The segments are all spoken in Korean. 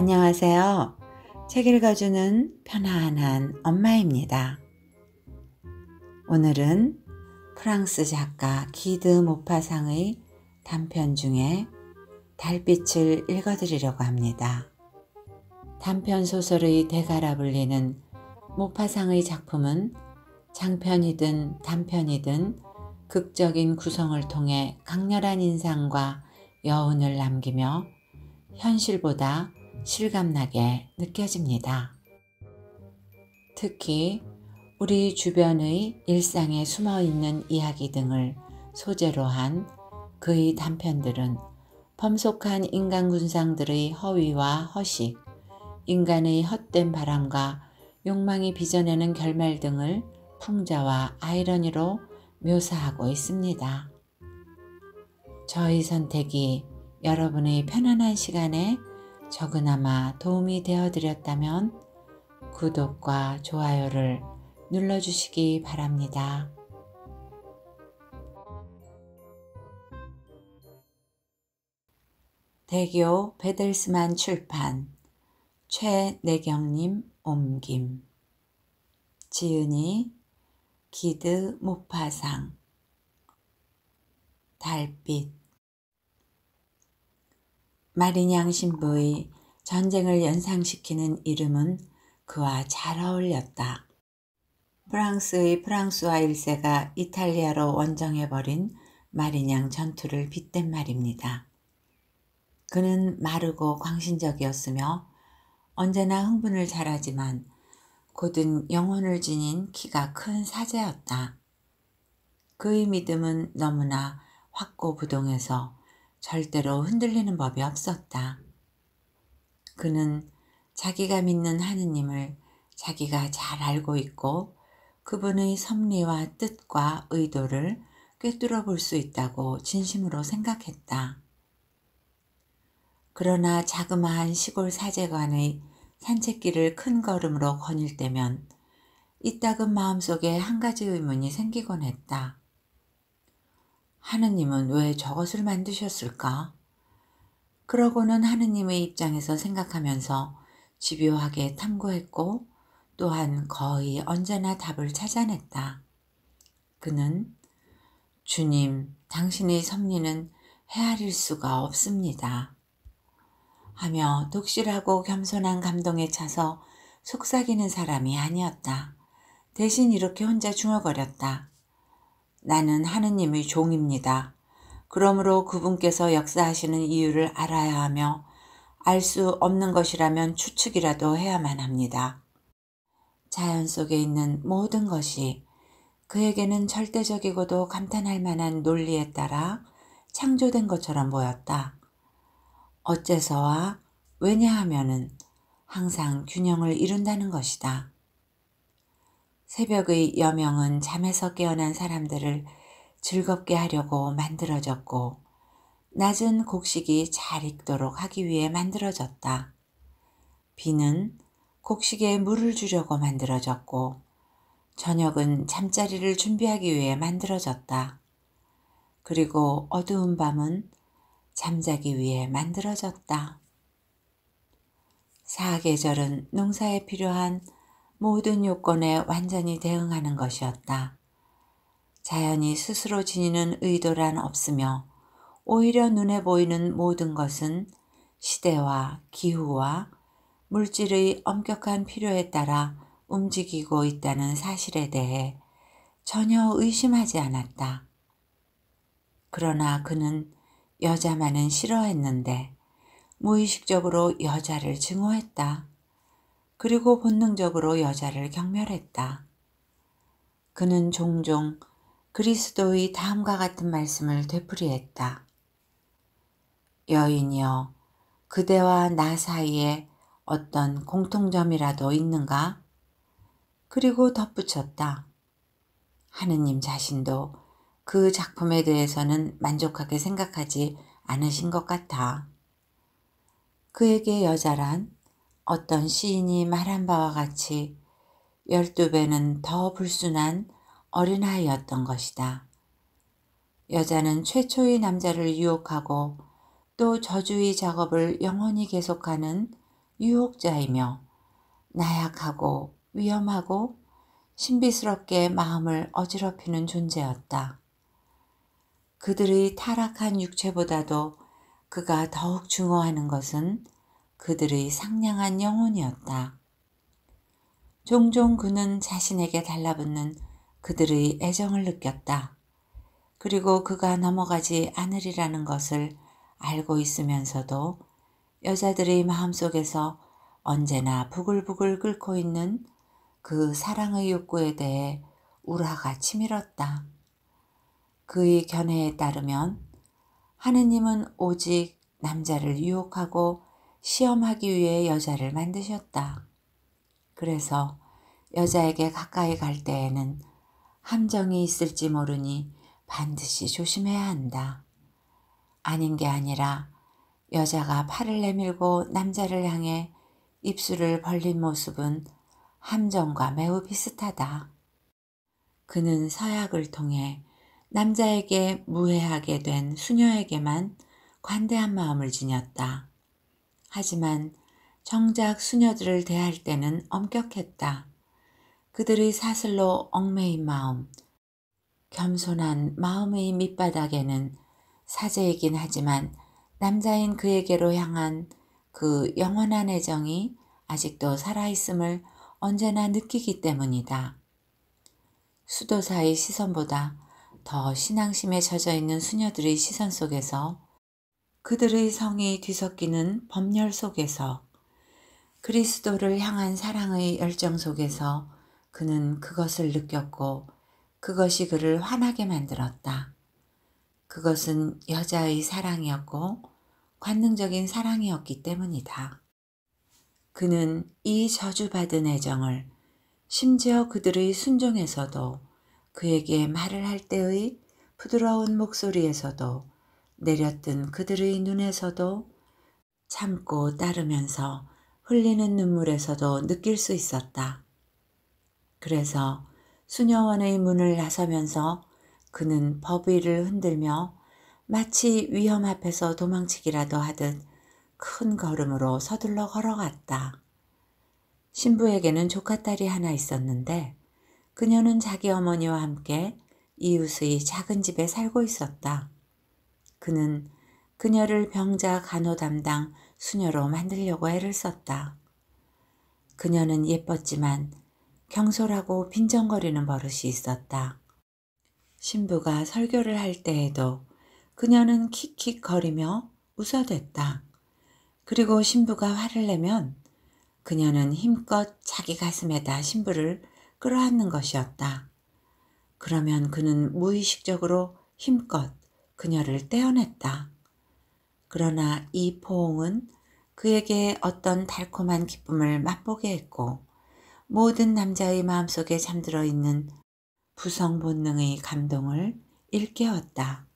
안녕하세요. 책 읽어주는 편안한 엄마입니다. 오늘은 프랑스 작가 기드 모파상의 단편 중에 달빛을 읽어드리려고 합니다. 단편 소설의 대가라 불리는 모파상의 작품은 장편이든 단편이든 극적인 구성을 통해 강렬한 인상과 여운을 남기며 현실보다 실감나게 느껴집니다. 특히 우리 주변의 일상에 숨어 있는 이야기 등을 소재로 한 그의 단편들은 범속한 인간 군상들의 허위와 허식, 인간의 헛된 바람과 욕망이 빚어내는 결말 등을 풍자와 아이러니로 묘사하고 있습니다. 저희 선택이 여러분의 편안한 시간에 저그나마 도움이 되어 드렸다면 구독과 좋아요를 눌러주시기 바랍니다. 대교 베델스만 출판 최내경님 옮김 지은이 기드 모파상 달빛 마리냥 신부의 전쟁을 연상시키는 이름은 그와 잘 어울렸다. 프랑스의 프랑스와 일세가 이탈리아로 원정해버린 마리냥 전투를 빗댄 말입니다. 그는 마르고 광신적이었으며 언제나 흥분을 잘하지만 곧은 영혼을 지닌 키가 큰 사제였다. 그의 믿음은 너무나 확고부동해서 절대로 흔들리는 법이 없었다. 그는 자기가 믿는 하느님을 자기가 잘 알고 있고 그분의 섭리와 뜻과 의도를 꿰뚫어 볼 수 있다고 진심으로 생각했다. 그러나 자그마한 시골 사제관의 산책길을 큰 걸음으로 거닐 때면 이따금 마음속에 한 가지 의문이 생기곤 했다. 하느님은 왜 저것을 만드셨을까? 그러고는 하느님의 입장에서 생각하면서 집요하게 탐구했고 또한 거의 언제나 답을 찾아냈다. 그는 주님, 당신의 섭리는 헤아릴 수가 없습니다. 하며 독실하고 겸손한 감동에 차서 속삭이는 사람이 아니었다. 대신 이렇게 혼자 중얼거렸다. 나는 하느님의 종입니다. 그러므로 그분께서 역사하시는 이유를 알아야 하며 알 수 없는 것이라면 추측이라도 해야만 합니다. 자연 속에 있는 모든 것이 그에게는 절대적이고도 감탄할 만한 논리에 따라 창조된 것처럼 보였다. 어째서와 왜냐하면은 항상 균형을 이룬다는 것이다. 새벽의 여명은 잠에서 깨어난 사람들을 즐겁게 하려고 만들어졌고 낮은 곡식이 잘 익도록 하기 위해 만들어졌다. 비는 곡식에 물을 주려고 만들어졌고 저녁은 잠자리를 준비하기 위해 만들어졌다. 그리고 어두운 밤은 잠자기 위해 만들어졌다. 사계절은 농사에 필요한 모든 요건에 완전히 대응하는 것이었다. 자연이 스스로 지니는 의도란 없으며 오히려 눈에 보이는 모든 것은 시대와 기후와 물질의 엄격한 필요에 따라 움직이고 있다는 사실에 대해 전혀 의심하지 않았다. 그러나 그는 여자만은 싫어했는데 무의식적으로 여자를 증오했다. 그리고 본능적으로 여자를 경멸했다. 그는 종종 그리스도의 다음과 같은 말씀을 되풀이했다. 여인이여, 그대와 나 사이에 어떤 공통점이라도 있는가? 그리고 덧붙였다. 하느님 자신도 그 작품에 대해서는 만족하게 생각하지 않으신 것 같아. 그에게 여자란 어떤 시인이 말한 바와 같이 열두 배는 더 불순한 어린아이였던 것이다. 여자는 최초의 남자를 유혹하고 또 저주의 작업을 영원히 계속하는 유혹자이며 나약하고 위험하고 신비스럽게 마음을 어지럽히는 존재였다. 그들의 타락한 육체보다도 그가 더욱 증오하는 것은 그들의 상냥한 영혼이었다. 종종 그는 자신에게 달라붙는 그들의 애정을 느꼈다. 그리고 그가 넘어가지 않으리라는 것을 알고 있으면서도 여자들의 마음속에서 언제나 부글부글 끓고 있는 그 사랑의 욕구에 대해 우라가 치밀었다. 그의 견해에 따르면 하느님은 오직 남자를 유혹하고 시험하기 위해 여자를 만드셨다. 그래서 여자에게 가까이 갈 때에는 함정이 있을지 모르니 반드시 조심해야 한다. 아닌 게 아니라 여자가 팔을 내밀고 남자를 향해 입술을 벌린 모습은 함정과 매우 비슷하다. 그는 서약을 통해 남자에게 무해하게 된 수녀에게만 관대한 마음을 지녔다. 하지만 정작 수녀들을 대할 때는 엄격했다. 그들의 사슬로 얽매인 마음, 겸손한 마음의 밑바닥에는 사제이긴 하지만 남자인 그에게로 향한 그 영원한 애정이 아직도 살아있음을 언제나 느끼기 때문이다. 수도사의 시선보다 더 신앙심에 젖어 있는 수녀들의 시선 속에서 그들의 성이 뒤섞이는 법렬 속에서 그리스도를 향한 사랑의 열정 속에서 그는 그것을 느꼈고 그것이 그를 환하게 만들었다. 그것은 여자의 사랑이었고 관능적인 사랑이었기 때문이다. 그는 이 저주받은 애정을 심지어 그들의 순종에서도 그에게 말을 할 때의 부드러운 목소리에서도 내렸던 그들의 눈에서도 참고 따르면서 흘리는 눈물에서도 느낄 수 있었다. 그래서 수녀원의 문을 나서면서 그는 법비를 흔들며 마치 위험 앞에서 도망치기라도 하듯 큰 걸음으로 서둘러 걸어갔다. 신부에게는 조카딸이 하나 있었는데 그녀는 자기 어머니와 함께 이웃의 작은 집에 살고 있었다. 그는 그녀를 병자 간호 담당 수녀로 만들려고 애를 썼다. 그녀는 예뻤지만 경솔하고 빈정거리는 버릇이 있었다. 신부가 설교를 할 때에도 그녀는 킥킥거리며 웃어댔다. 그리고 신부가 화를 내면 그녀는 힘껏 자기 가슴에다 신부를 끌어안는 것이었다. 그러면 그는 무의식적으로 힘껏 그녀를 떼어냈다. 그러나 이 포옹은 그에게 어떤 달콤한 기쁨을 맛보게 했고 모든 남자의 마음속에 잠들어 있는 부성 본능의 감동을 일깨웠다.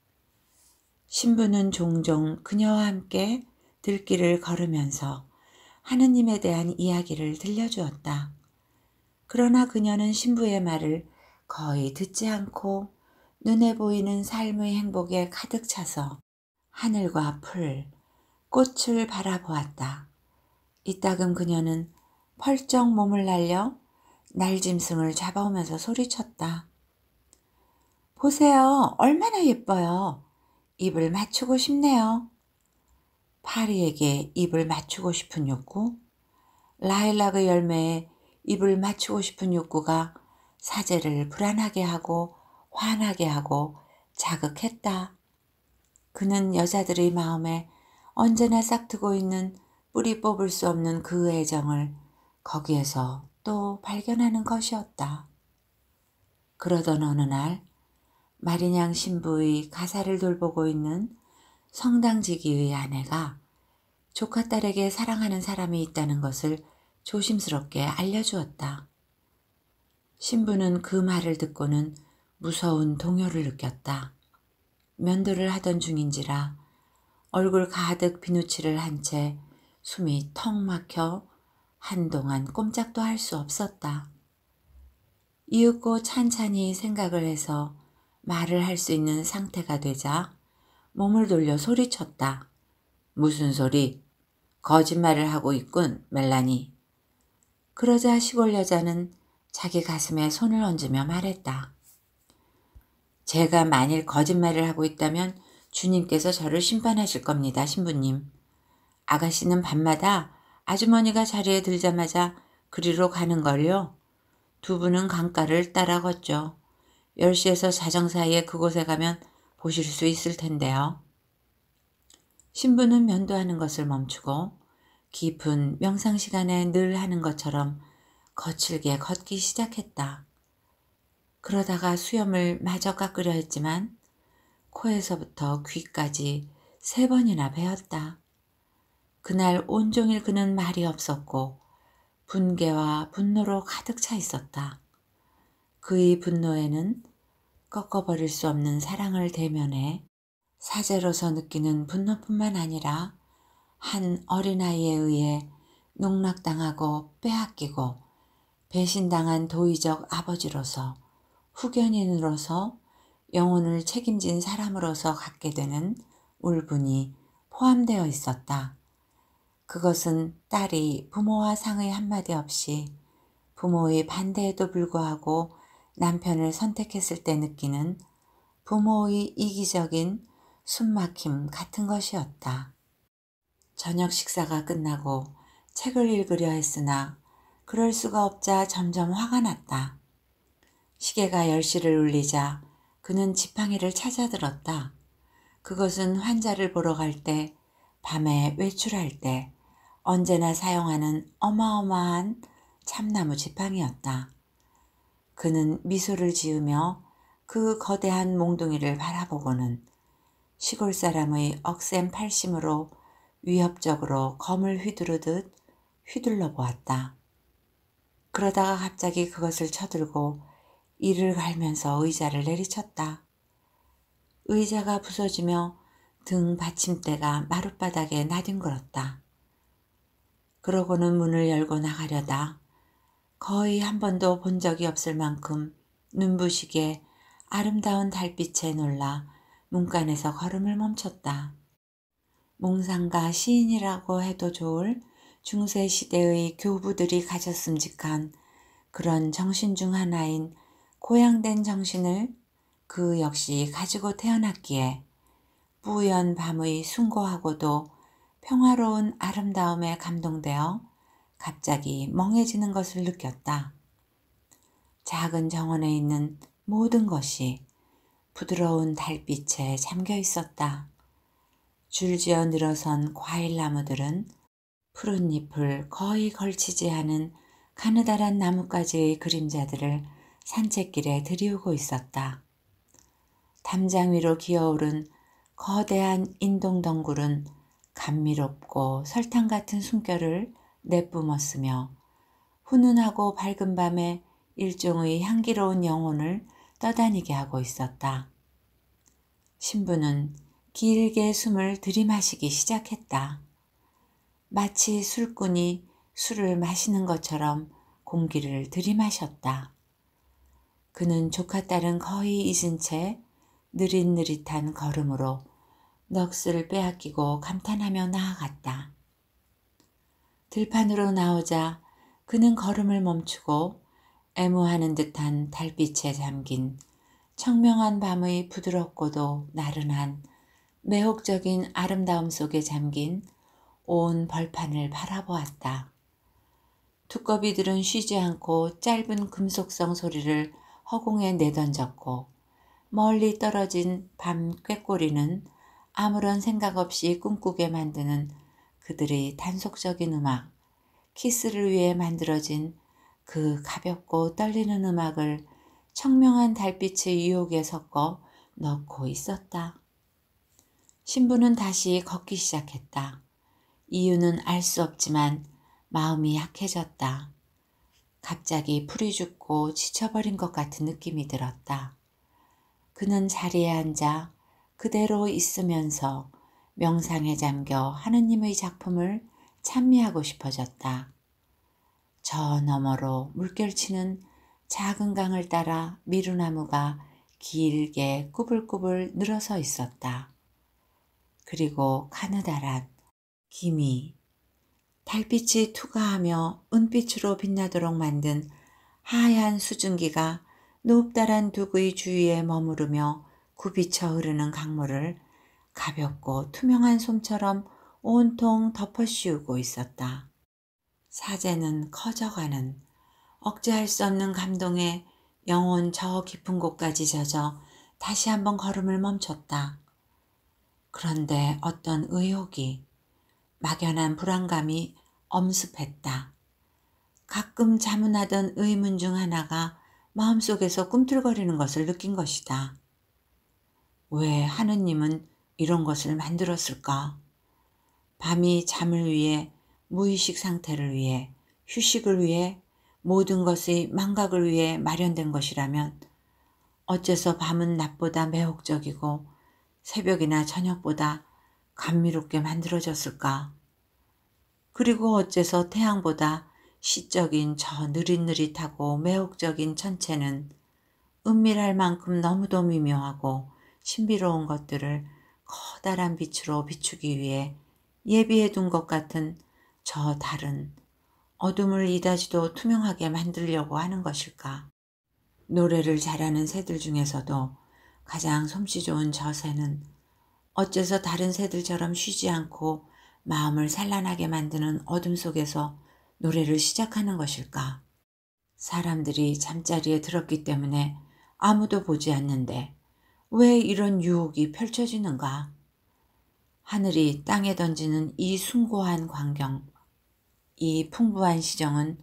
신부는 종종 그녀와 함께 들길을 걸으면서 하느님에 대한 이야기를 들려주었다. 그러나 그녀는 신부의 말을 거의 듣지 않고 눈에 보이는 삶의 행복에 가득 차서 하늘과 풀, 꽃을 바라보았다. 이따금 그녀는 펄쩍 몸을 날려 날짐승을 잡아오면서 소리쳤다. 보세요. 얼마나 예뻐요. 입을 맞추고 싶네요. 파리에게 입을 맞추고 싶은 욕구, 라일락의 열매에 입을 맞추고 싶은 욕구가 사제를 불안하게 하고 환하게 하고 자극했다. 그는 여자들의 마음에 언제나 싹트고 있는 뿌리 뽑을 수 없는 그 애정을 거기에서 또 발견하는 것이었다. 그러던 어느 날 마린양 신부의 가사를 돌보고 있는 성당지기의 아내가 조카 딸에게 사랑하는 사람이 있다는 것을 조심스럽게 알려주었다. 신부는 그 말을 듣고는 무서운 동요를 느꼈다. 면도를 하던 중인지라 얼굴 가득 비누칠을 한 채 숨이 턱 막혀 한동안 꼼짝도 할 수 없었다. 이윽고 찬찬히 생각을 해서 말을 할 수 있는 상태가 되자 몸을 돌려 소리쳤다. 무슨 소리? 거짓말을 하고 있군, 멜라니. 그러자 시골 여자는 자기 가슴에 손을 얹으며 말했다. 제가 만일 거짓말을 하고 있다면 주님께서 저를 심판하실 겁니다. 신부님. 아가씨는 밤마다 아주머니가 자리에 들자마자 그리로 가는 걸요. 두 분은 강가를 따라 걷죠. 10시에서 자정 사이에 그곳에 가면 보실 수 있을 텐데요. 신부는 면도하는 것을 멈추고 깊은 명상 시간에 늘 하는 것처럼 거칠게 걷기 시작했다. 그러다가 수염을 마저 깎으려 했지만 코에서부터 귀까지 세 번이나 베었다. 그날 온종일 그는 말이 없었고 분개와 분노로 가득 차 있었다. 그의 분노에는 꺾어버릴 수 없는 사랑을 대면해 사제로서 느끼는 분노뿐만 아니라 한 어린아이에 의해 농락당하고 빼앗기고 배신당한 도의적 아버지로서 후견인으로서 영혼을 책임진 사람으로서 갖게 되는 울분이 포함되어 있었다. 그것은 딸이 부모와 상의 한마디 없이 부모의 반대에도 불구하고 남편을 선택했을 때 느끼는 부모의 이기적인 숨막힘 같은 것이었다. 저녁 식사가 끝나고 책을 읽으려 했으나 그럴 수가 없자 점점 화가 났다. 시계가 10시를 울리자 그는 지팡이를 찾아들었다. 그것은 환자를 보러 갈 때, 밤에 외출할 때 언제나 사용하는 어마어마한 참나무 지팡이였다. 그는 미소를 지으며 그 거대한 몽둥이를 바라보고는 시골 사람의 억센 팔심으로 위협적으로 검을 휘두르듯 휘둘러 보았다. 그러다가 갑자기 그것을 쳐들고 이를 갈면서 의자를 내리쳤다. 의자가 부서지며 등 받침대가 마룻바닥에 나뒹굴었다. 그러고는 문을 열고 나가려다. 거의 한 번도 본 적이 없을 만큼 눈부시게 아름다운 달빛에 놀라 문간에서 걸음을 멈췄다. 몽상가 시인이라고 해도 좋을 중세시대의 교부들이 가졌음직한 그런 정신 중 하나인 고향된 정신을 그 역시 가지고 태어났기에 뿌연 밤의 숭고하고도 평화로운 아름다움에 감동되어 갑자기 멍해지는 것을 느꼈다. 작은 정원에 있는 모든 것이 부드러운 달빛에 잠겨 있었다. 줄지어 늘어선 과일나무들은 푸른 잎을 거의 걸치지 않은 가느다란 나뭇가지의 그림자들을 산책길에 들이우고 있었다. 담장 위로 기어오른 거대한 인동덩굴은 감미롭고 설탕 같은 숨결을 내뿜었으며 훈훈하고 밝은 밤에 일종의 향기로운 영혼을 떠다니게 하고 있었다. 신부는 길게 숨을 들이마시기 시작했다. 마치 술꾼이 술을 마시는 것처럼 공기를 들이마셨다. 그는 조카 딸은 거의 잊은 채 느릿느릿한 걸음으로 넋을 빼앗기고 감탄하며 나아갔다. 들판으로 나오자 그는 걸음을 멈추고 애무하는 듯한 달빛에 잠긴 청명한 밤의 부드럽고도 나른한 매혹적인 아름다움 속에 잠긴 온 벌판을 바라보았다. 두꺼비들은 쉬지 않고 짧은 금속성 소리를 허공에 내던졌고 멀리 떨어진 밤 꾀꼬리는 아무런 생각 없이 꿈꾸게 만드는 그들의 단속적인 음악, 키스를 위해 만들어진 그 가볍고 떨리는 음악을 청명한 달빛의 유혹에 섞어 넣고 있었다. 신부는 다시 걷기 시작했다. 이유는 알 수 없지만 마음이 약해졌다. 갑자기 풀이 죽고 지쳐버린 것 같은 느낌이 들었다. 그는 자리에 앉아 그대로 있으면서 명상에 잠겨 하느님의 작품을 찬미하고 싶어졌다. 저 너머로 물결치는 작은 강을 따라 미루나무가 길게 꾸불꾸불 늘어서 있었다. 그리고 가느다란 김이 달빛이 투과하며 은빛으로 빛나도록 만든 하얀 수증기가 높다란 두구이 주위에 머무르며 굽이쳐 흐르는 강물을 가볍고 투명한 솜처럼 온통 덮어씌우고 있었다. 사제는 커져가는 억제할 수 없는 감동에 영혼 저 깊은 곳까지 젖어 다시 한번 걸음을 멈췄다. 그런데 어떤 의혹이 막연한 불안감이 엄습했다. 가끔 자문하던 의문 중 하나가 마음속에서 꿈틀거리는 것을 느낀 것이다. 왜 하느님은 이런 것을 만들었을까? 밤이 잠을 위해, 무의식 상태를 위해, 휴식을 위해, 모든 것의 망각을 위해 마련된 것이라면 어째서 밤은 낮보다 매혹적이고 새벽이나 저녁보다 감미롭게 만들어졌을까? 그리고 어째서 태양보다 시적인 저 느릿느릿하고 매혹적인 천체는 은밀할 만큼 너무도 미묘하고 신비로운 것들을 커다란 빛으로 비추기 위해 예비해 둔 것 같은 저 달은 어둠을 이다지도 투명하게 만들려고 하는 것일까? 노래를 잘하는 새들 중에서도 가장 솜씨 좋은 저 새는 어째서 다른 새들처럼 쉬지 않고 마음을 산란하게 만드는 어둠 속에서 노래를 시작하는 것일까? 사람들이 잠자리에 들었기 때문에 아무도 보지 않는데 왜 이런 유혹이 펼쳐지는가? 하늘이 땅에 던지는 이 숭고한 광경, 이 풍부한 시정은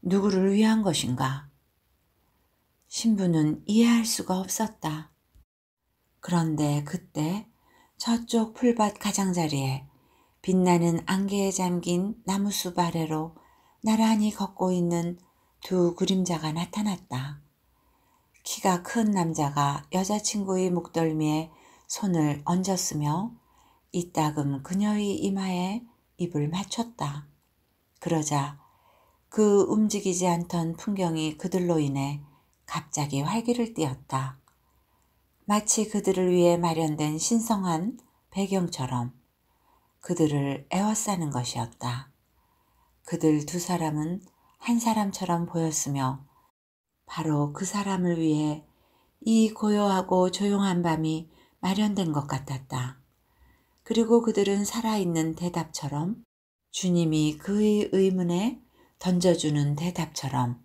누구를 위한 것인가? 신부는 이해할 수가 없었다. 그런데 그때 저쪽 풀밭 가장자리에 빛나는 안개에 잠긴 나무숲 아래로 나란히 걷고 있는 두 그림자가 나타났다. 키가 큰 남자가 여자친구의 목덜미에 손을 얹었으며 이따금 그녀의 이마에 입을 맞췄다. 그러자 그 움직이지 않던 풍경이 그들로 인해 갑자기 활기를 띠었다. 마치 그들을 위해 마련된 신성한 배경처럼 그들을 애워싸는 것이었다. 그들 두 사람은 한 사람처럼 보였으며 바로 그 사람을 위해 이 고요하고 조용한 밤이 마련된 것 같았다. 그리고 그들은 살아있는 대답처럼 주님이 그의 의문에 던져주는 대답처럼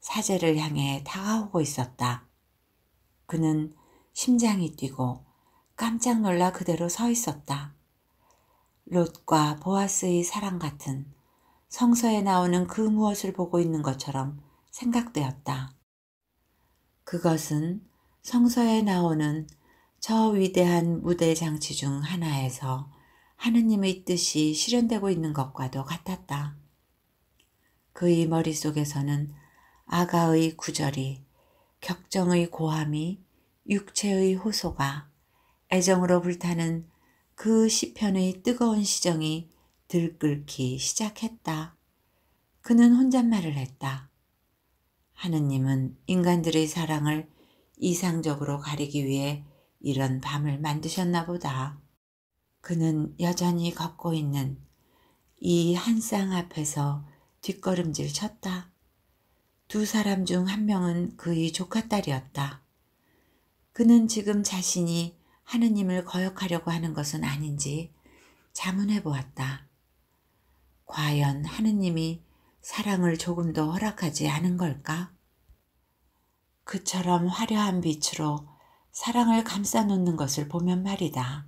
사제를 향해 다가오고 있었다. 그는 심장이 뛰고 깜짝 놀라 그대로 서 있었다. 롯과 보아스의 사랑 같은 성서에 나오는 그 무엇을 보고 있는 것처럼 생각되었다. 그것은 성서에 나오는 저 위대한 무대 장치 중 하나에서 하느님의 뜻이 실현되고 있는 것과도 같았다. 그의 머릿속에서는 아가의 구절이 격정의 고함이 육체의 호소가 애정으로 불타는 그 시편의 뜨거운 시정이 들끓기 시작했다. 그는 혼잣말을 했다. 하느님은 인간들의 사랑을 이상적으로 가리기 위해 이런 밤을 만드셨나 보다. 그는 여전히 걷고 있는 이 한 쌍 앞에서 뒷걸음질 쳤다. 두 사람 중 한 명은 그의 조카 딸이었다. 그는 지금 자신이 하느님을 거역하려고 하는 것은 아닌지 자문해 보았다. 과연 하느님이 사랑을 조금 더 허락하지 않은 걸까? 그처럼 화려한 빛으로 사랑을 감싸놓는 것을 보면 말이다.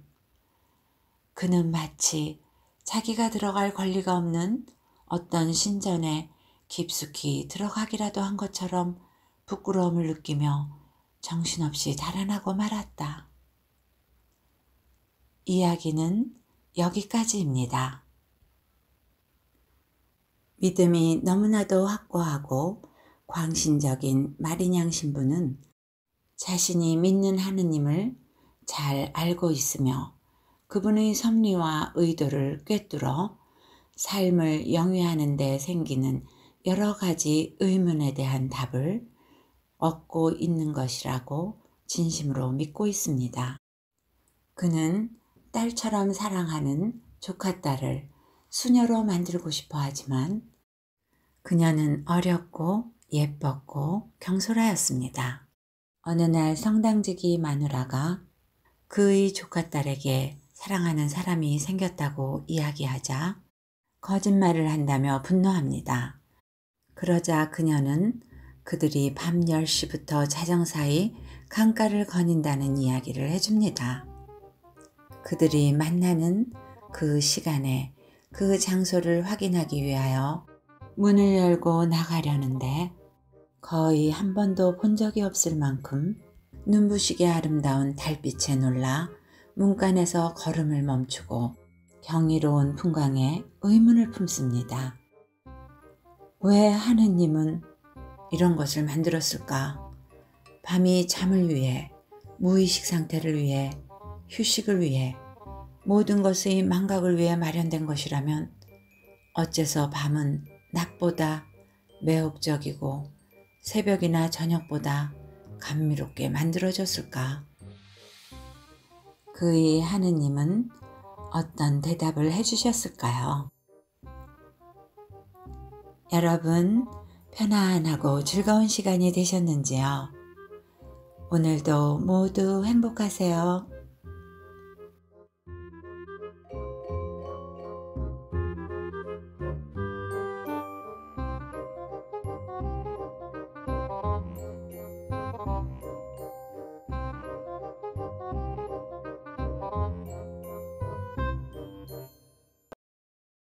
그는 마치 자기가 들어갈 권리가 없는 어떤 신전에 깊숙이 들어가기라도 한 것처럼 부끄러움을 느끼며 정신없이 달아나고 말았다. 이야기는 여기까지입니다. 믿음이 너무나도 확고하고 광신적인 마린양 신부는 자신이 믿는 하느님을 잘 알고 있으며 그분의 섭리와 의도를 꿰뚫어 삶을 영위하는 데 생기는 여러 가지 의문에 대한 답을 얻고 있는 것이라고 진심으로 믿고 있습니다. 그는 딸처럼 사랑하는 조카딸을 수녀로 만들고 싶어 하지만 그녀는 어렵고 예뻤고 경솔하였습니다. 어느 날 성당지기 마누라가 그의 조카딸에게 사랑하는 사람이 생겼다고 이야기하자 거짓말을 한다며 분노합니다. 그러자 그녀는 그들이 밤 10시부터 자정 사이 강가를 거닌다는 이야기를 해줍니다. 그들이 만나는 그 시간에 그 장소를 확인하기 위하여 문을 열고 나가려는데 거의 한 번도 본 적이 없을 만큼 눈부시게 아름다운 달빛에 놀라 문간에서 걸음을 멈추고 경이로운 풍광에 의문을 품습니다. 왜 하느님은 이런 것을 만들었을까? 밤이 잠을 위해, 무의식 상태를 위해, 휴식을 위해, 모든 것의 망각을 위해 마련된 것이라면 어째서 밤은 낮보다 매혹적이고 새벽이나 저녁보다 감미롭게 만들어졌을까? 그의 하느님은 어떤 대답을 해주셨을까요? 여러분, 편안하고 즐거운 시간이 되셨는지요? 오늘도 모두 행복하세요.